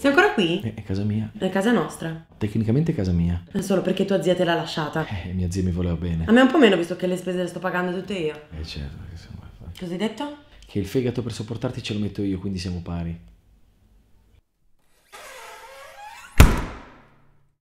Sei ancora qui? È, casa mia. È casa nostra. Tecnicamente è casa mia. Non solo perché tua zia te l'ha lasciata. Eh, mia zia mi voleva bene. A me un po' meno visto che le spese le sto pagando tutte io. Eh certo, che sono... Cosa hai detto? Che il fegato per sopportarti ce lo metto io, quindi siamo pari.